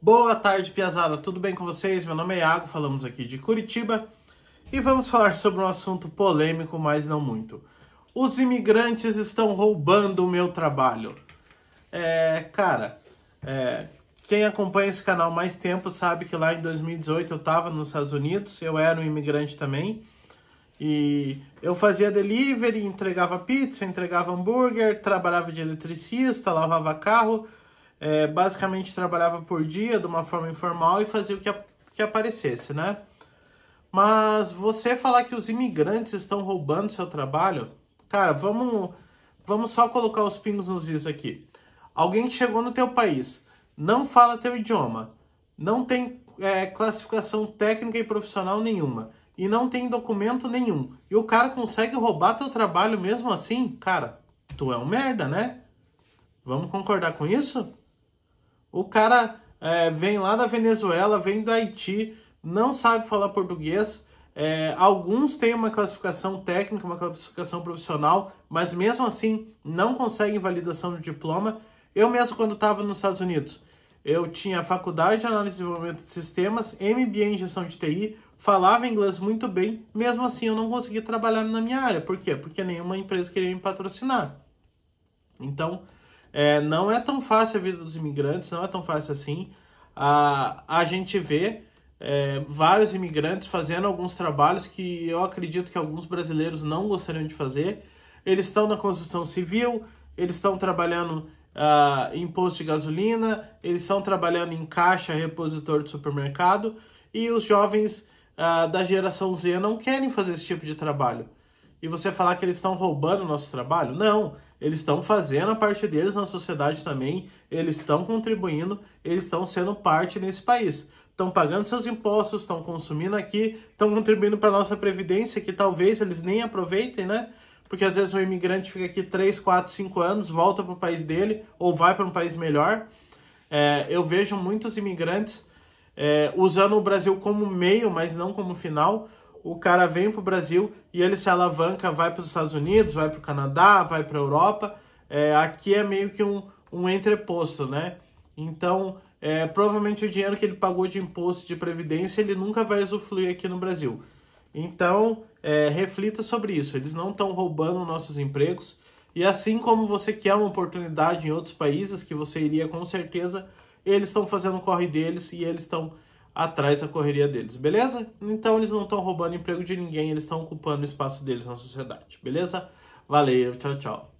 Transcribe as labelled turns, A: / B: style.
A: Boa tarde, Piazada. Tudo bem com vocês? Meu nome é Iago, falamos aqui de Curitiba e vamos falar sobre um assunto polêmico, mas não muito. Os imigrantes estão roubando o meu trabalho. É, cara, é, quem acompanha esse canal mais tempo sabe que lá em 2018 eu estava nos Estados Unidos, eu era um imigrante também. E eu fazia delivery, entregava pizza, entregava hambúrguer, trabalhava de eletricista, lavava carro, é, basicamente trabalhava por dia, de uma forma informal, e fazia o que, a, que aparecesse, né? Mas você falar que os imigrantes estão roubando seu trabalho, cara, vamos, vamos só colocar os pingos nos is aqui. Alguém chegou no teu país, não fala teu idioma, não tem é, classificação técnica e profissional nenhuma e não tem documento nenhum e o cara consegue roubar teu trabalho mesmo assim, cara, tu é um merda, né? Vamos concordar com isso? O cara é, vem lá da Venezuela, vem do Haiti, não sabe falar português. É, alguns têm uma classificação técnica, uma classificação profissional, mas mesmo assim não conseguem validação do diploma. Eu mesmo, quando estava nos Estados Unidos, eu tinha faculdade de análise e desenvolvimento de sistemas, MBA em gestão de TI, falava inglês muito bem, mesmo assim eu não conseguia trabalhar na minha área. Por quê? Porque nenhuma empresa queria me patrocinar. Então, é, não é tão fácil a vida dos imigrantes, não é tão fácil assim. A, a gente vê é, vários imigrantes fazendo alguns trabalhos que eu acredito que alguns brasileiros não gostariam de fazer. Eles estão na construção civil, eles estão trabalhando uh, em posto de gasolina, eles estão trabalhando em caixa, repositor de supermercado, e os jovens uh, da geração Z não querem fazer esse tipo de trabalho. E você falar que eles estão roubando o nosso trabalho? Não, eles estão fazendo a parte deles na sociedade também, eles estão contribuindo, eles estão sendo parte nesse país. Estão pagando seus impostos, estão consumindo aqui, estão contribuindo para a nossa previdência, que talvez eles nem aproveitem, né? Porque às vezes o imigrante fica aqui 3, 4, 5 anos, volta para o país dele ou vai para um país melhor. É, eu vejo muitos imigrantes é, usando o Brasil como meio, mas não como final, o cara vem para o Brasil e ele se alavanca, vai para os Estados Unidos, vai para o Canadá, vai para a Europa. É, aqui é meio que um, um entreposto, né? Então, é, provavelmente o dinheiro que ele pagou de imposto de previdência ele nunca vai usufruir aqui no Brasil. Então, é, reflita sobre isso. Eles não estão roubando nossos empregos. E assim como você quer uma oportunidade em outros países, que você iria com certeza, eles estão fazendo o corre deles e eles estão atrás da correria deles, beleza? Então eles não estão roubando emprego de ninguém, eles estão ocupando o espaço deles na sociedade, beleza? Valeu, tchau, tchau.